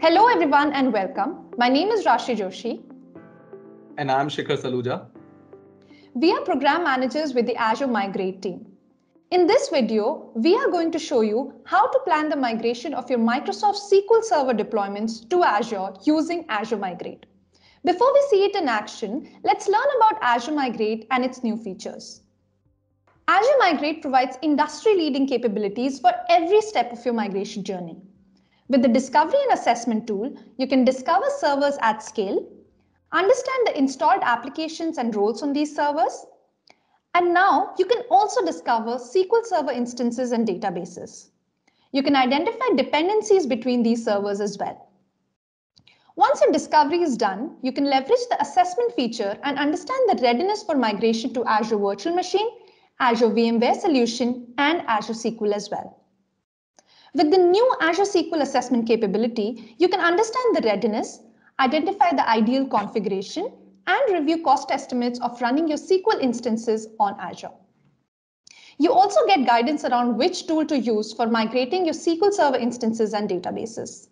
Hello, everyone, and welcome. My name is Rashi Joshi. And I'm Shikhar Saluja. We are program managers with the Azure Migrate team. In this video, we are going to show you how to plan the migration of your Microsoft SQL Server deployments to Azure using Azure Migrate. Before we see it in action, let's learn about Azure Migrate and its new features. Azure Migrate provides industry-leading capabilities for every step of your migration journey. With the discovery and assessment tool, you can discover servers at scale, understand the installed applications and roles on these servers, and now you can also discover SQL Server instances and databases. You can identify dependencies between these servers as well. Once your discovery is done, you can leverage the assessment feature and understand the readiness for migration to Azure Virtual Machine, Azure VMware Solution, and Azure SQL as well. With the new Azure SQL assessment capability, you can understand the readiness, identify the ideal configuration, and review cost estimates of running your SQL instances on Azure. You also get guidance around which tool to use for migrating your SQL Server instances and databases.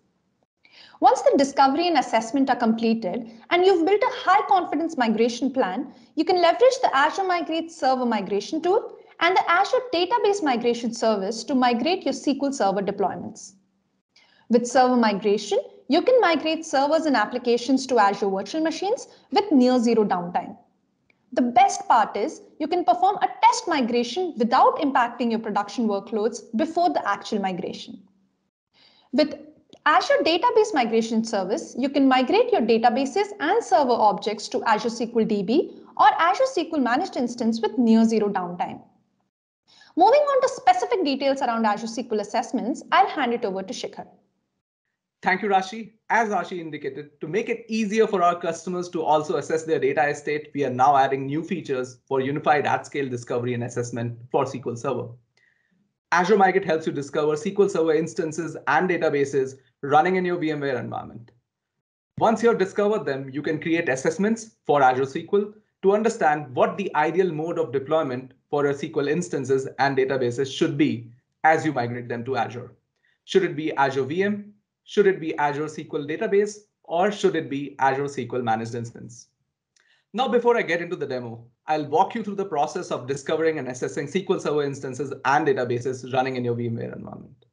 Once the discovery and assessment are completed and you've built a high confidence migration plan, you can leverage the Azure Migrate Server migration tool and the Azure Database Migration Service to migrate your SQL Server deployments. With server migration, you can migrate servers and applications to Azure virtual machines with near zero downtime. The best part is you can perform a test migration without impacting your production workloads before the actual migration. With Azure Database Migration Service, you can migrate your databases and server objects to Azure SQL DB or Azure SQL Managed Instance with near zero downtime. Moving on to specific details around Azure SQL assessments, I'll hand it over to Shikhar. Thank you, Rashi. As Rashi indicated, to make it easier for our customers to also assess their data estate, we are now adding new features for unified at-scale discovery and assessment for SQL Server. Azure Migrate helps you discover SQL Server instances and databases running in your VMware environment. Once you have discovered them, you can create assessments for Azure SQL to understand what the ideal mode of deployment for a SQL instances and databases should be as you migrate them to Azure. Should it be Azure VM? Should it be Azure SQL database? Or should it be Azure SQL managed instance? Now, before I get into the demo, I'll walk you through the process of discovering and assessing SQL Server instances and databases running in your VMware environment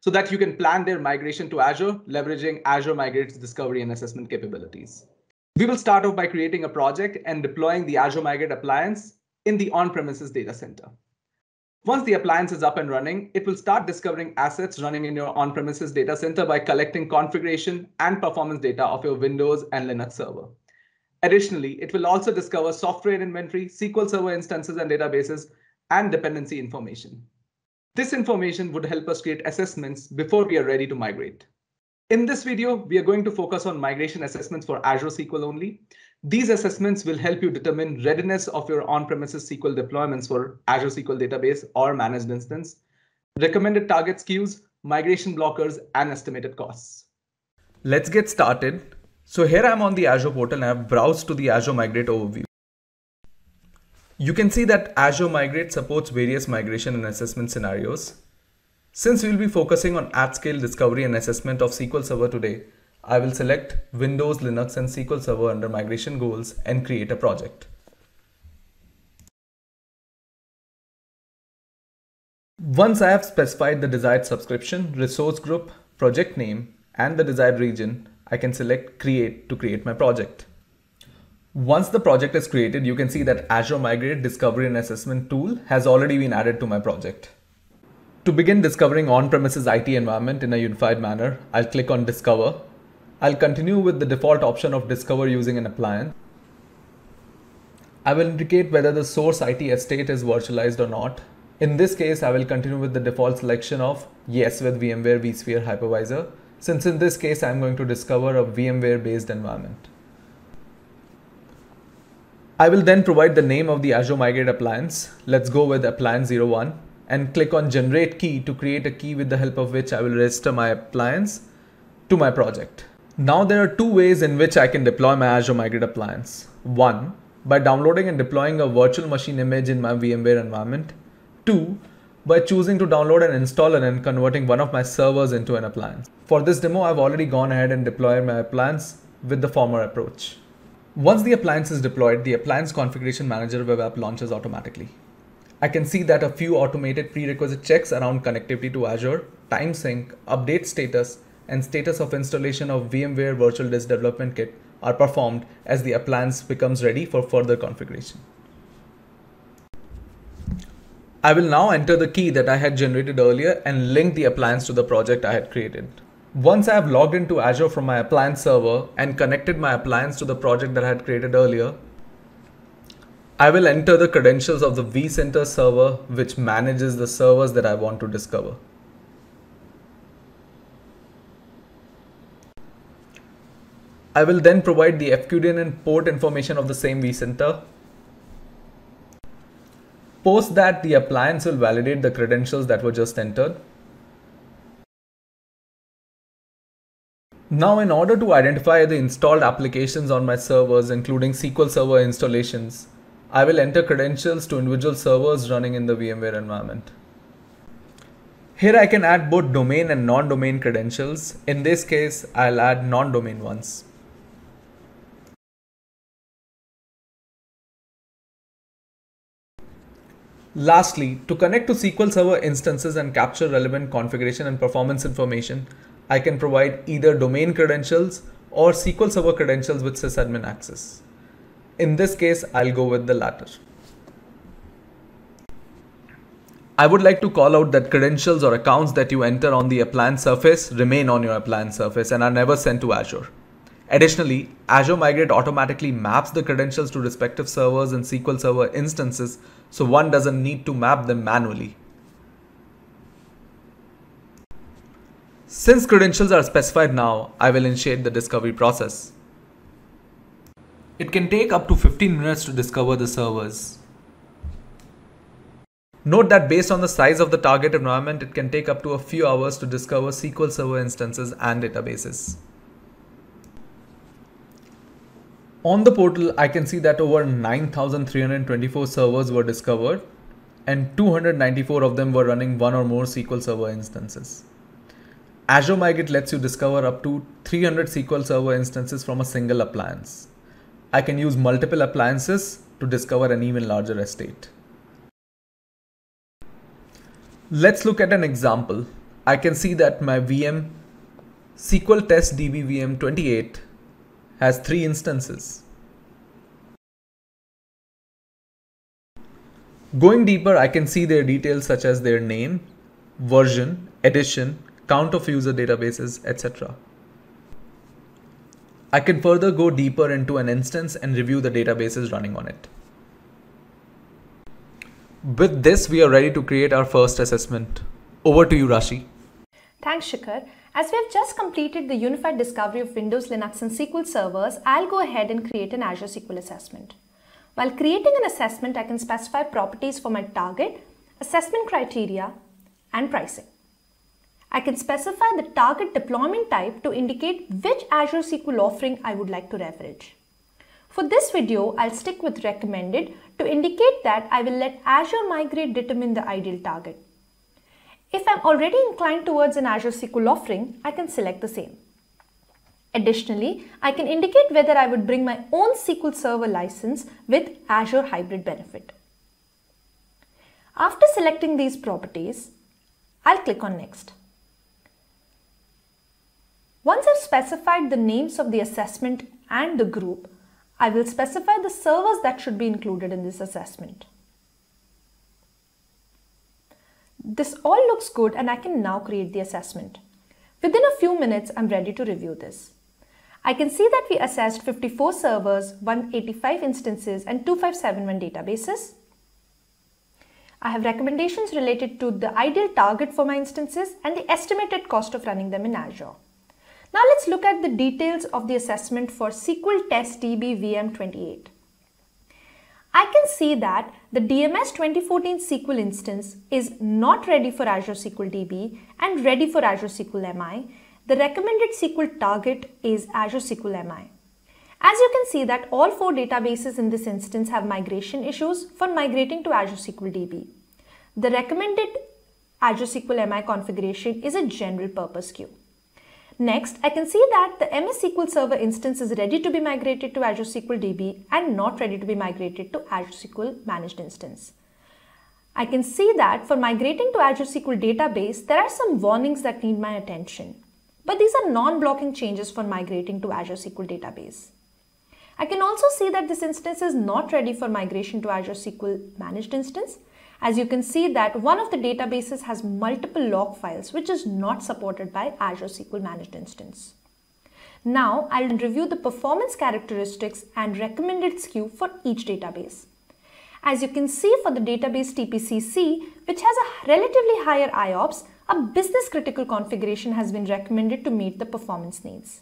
so that you can plan their migration to Azure, leveraging Azure Migrate's discovery and assessment capabilities. We will start off by creating a project and deploying the Azure Migrate appliance in the on-premises data center. Once the appliance is up and running, it will start discovering assets running in your on-premises data center by collecting configuration and performance data of your Windows and Linux server. Additionally, it will also discover software inventory, SQL Server instances and databases, and dependency information. This information would help us create assessments before we are ready to migrate. In this video, we are going to focus on migration assessments for Azure SQL only. These assessments will help you determine readiness of your on-premises SQL deployments for Azure SQL Database or managed instance, recommended target SKUs, migration blockers, and estimated costs. Let's get started. So here I'm on the Azure portal and I've browsed to the Azure Migrate overview. You can see that Azure Migrate supports various migration and assessment scenarios. Since we'll be focusing on at-scale discovery and assessment of SQL Server today, I will select Windows, Linux and SQL Server under migration goals and create a project. Once I have specified the desired subscription, resource group, project name, and the desired region, I can select create to create my project. Once the project is created, you can see that Azure Migrate Discovery and Assessment tool has already been added to my project. To begin discovering on-premises IT environment in a unified manner, I'll click on Discover I'll continue with the default option of discover using an appliance. I will indicate whether the source IT estate is virtualized or not. In this case, I will continue with the default selection of yes with VMware vSphere hypervisor, since in this case, I'm going to discover a VMware based environment. I will then provide the name of the Azure Migrate appliance. Let's go with appliance 01 and click on generate key to create a key with the help of which I will register my appliance to my project. Now there are two ways in which I can deploy my Azure Migrate appliance. One, by downloading and deploying a virtual machine image in my VMware environment. Two, by choosing to download install it and converting one of my servers into an appliance. For this demo, I've already gone ahead and deployed my appliance with the former approach. Once the appliance is deployed, the Appliance Configuration Manager web app launches automatically. I can see that a few automated prerequisite checks around connectivity to Azure, time sync, update status, and status of installation of VMware Virtual Disk Development Kit are performed as the appliance becomes ready for further configuration. I will now enter the key that I had generated earlier and link the appliance to the project I had created. Once I have logged into Azure from my appliance server and connected my appliance to the project that I had created earlier, I will enter the credentials of the vCenter server which manages the servers that I want to discover. I will then provide the FQDN and port information of the same vCenter. Post that, the appliance will validate the credentials that were just entered. Now, in order to identify the installed applications on my servers, including SQL Server installations, I will enter credentials to individual servers running in the VMware environment. Here I can add both domain and non-domain credentials. In this case, I'll add non-domain ones. Lastly, to connect to SQL Server instances and capture relevant configuration and performance information, I can provide either domain credentials or SQL Server credentials with sysadmin access. In this case, I'll go with the latter. I would like to call out that credentials or accounts that you enter on the appliance surface remain on your appliance surface and are never sent to Azure. Additionally, Azure Migrate automatically maps the credentials to respective servers and SQL Server instances, so one doesn't need to map them manually. Since credentials are specified now, I will initiate the discovery process. It can take up to 15 minutes to discover the servers. Note that based on the size of the target environment, it can take up to a few hours to discover SQL Server instances and databases. On the portal, I can see that over 9,324 servers were discovered and 294 of them were running one or more SQL Server instances. Azure Migrate lets you discover up to 300 SQL Server instances from a single appliance. I can use multiple appliances to discover an even larger estate. Let's look at an example. I can see that my VM SQL Test DB VM 28 has three instances. Going deeper, I can see their details such as their name, version, edition, count of user databases, etc. I can further go deeper into an instance and review the databases running on it. With this, we are ready to create our first assessment. Over to you, Rashi. Thanks, Shikhar. As we have just completed the unified discovery of Windows, Linux and SQL servers, I'll go ahead and create an Azure SQL assessment. While creating an assessment, I can specify properties for my target, assessment criteria and pricing. I can specify the target deployment type to indicate which Azure SQL offering I would like to leverage. For this video, I'll stick with recommended to indicate that I will let Azure Migrate determine the ideal target. If I'm already inclined towards an Azure SQL offering, I can select the same. Additionally, I can indicate whether I would bring my own SQL Server license with Azure Hybrid Benefit. After selecting these properties, I'll click on Next. Once I've specified the names of the assessment and the group, I will specify the servers that should be included in this assessment. This all looks good and I can now create the assessment. Within a few minutes, I'm ready to review this. I can see that we assessed 54 servers, 185 instances and 2571 databases. I have recommendations related to the ideal target for my instances and the estimated cost of running them in Azure. Now let's look at the details of the assessment for SQL Test DB VM 28. I can see that the DMS 2014 SQL instance is not ready for Azure SQL DB and ready for Azure SQL MI. The recommended SQL target is Azure SQL MI. As you can see that all four databases in this instance have migration issues for migrating to Azure SQL DB. The recommended Azure SQL MI configuration is a general purpose queue. Next, I can see that the MS SQL Server instance is ready to be migrated to Azure SQL DB and not ready to be migrated to Azure SQL Managed Instance. I can see that for migrating to Azure SQL Database, there are some warnings that need my attention. But these are non-blocking changes for migrating to Azure SQL Database. I can also see that this instance is not ready for migration to Azure SQL Managed Instance as you can see that one of the databases has multiple log files, which is not supported by Azure SQL Managed Instance. Now I'll review the performance characteristics and recommended SKU for each database. As you can see for the database TPCC, which has a relatively higher IOPS, a business critical configuration has been recommended to meet the performance needs.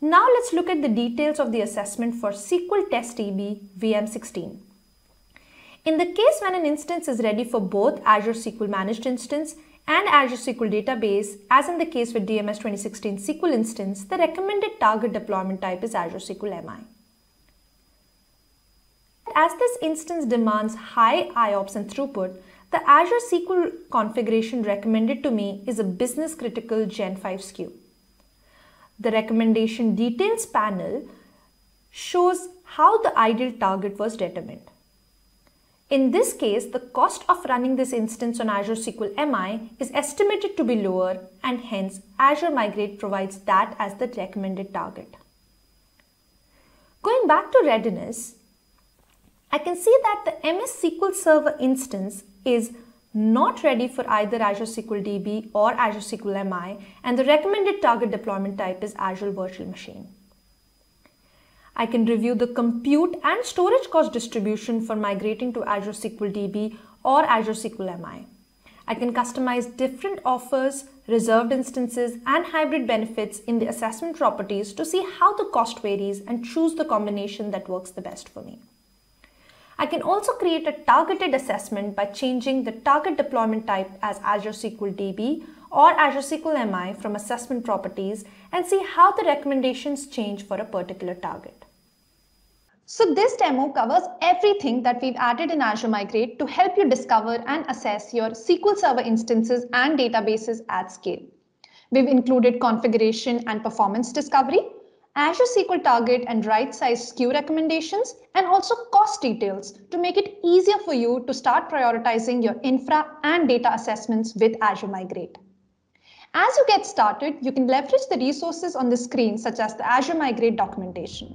Now let's look at the details of the assessment for SQL Test DB VM16. In the case when an instance is ready for both Azure SQL Managed Instance and Azure SQL Database, as in the case with DMS 2016 SQL instance, the recommended target deployment type is Azure SQL MI. As this instance demands high IOPS and throughput, the Azure SQL configuration recommended to me is a business critical Gen 5 SKU. The recommendation details panel shows how the ideal target was determined. In this case, the cost of running this instance on Azure SQL MI is estimated to be lower and hence Azure Migrate provides that as the recommended target. Going back to readiness, I can see that the MS SQL Server instance is not ready for either Azure SQL DB or Azure SQL MI and the recommended target deployment type is Azure Virtual Machine. I can review the compute and storage cost distribution for migrating to Azure SQL DB or Azure SQL MI. I can customize different offers, reserved instances, and hybrid benefits in the assessment properties to see how the cost varies and choose the combination that works the best for me. I can also create a targeted assessment by changing the target deployment type as Azure SQL DB or Azure SQL MI from assessment properties and see how the recommendations change for a particular target. So this demo covers everything that we've added in Azure Migrate to help you discover and assess your SQL Server instances and databases at scale. We've included configuration and performance discovery, Azure SQL target and right size SKU recommendations, and also cost details to make it easier for you to start prioritizing your infra and data assessments with Azure Migrate. As you get started, you can leverage the resources on the screen, such as the Azure Migrate documentation.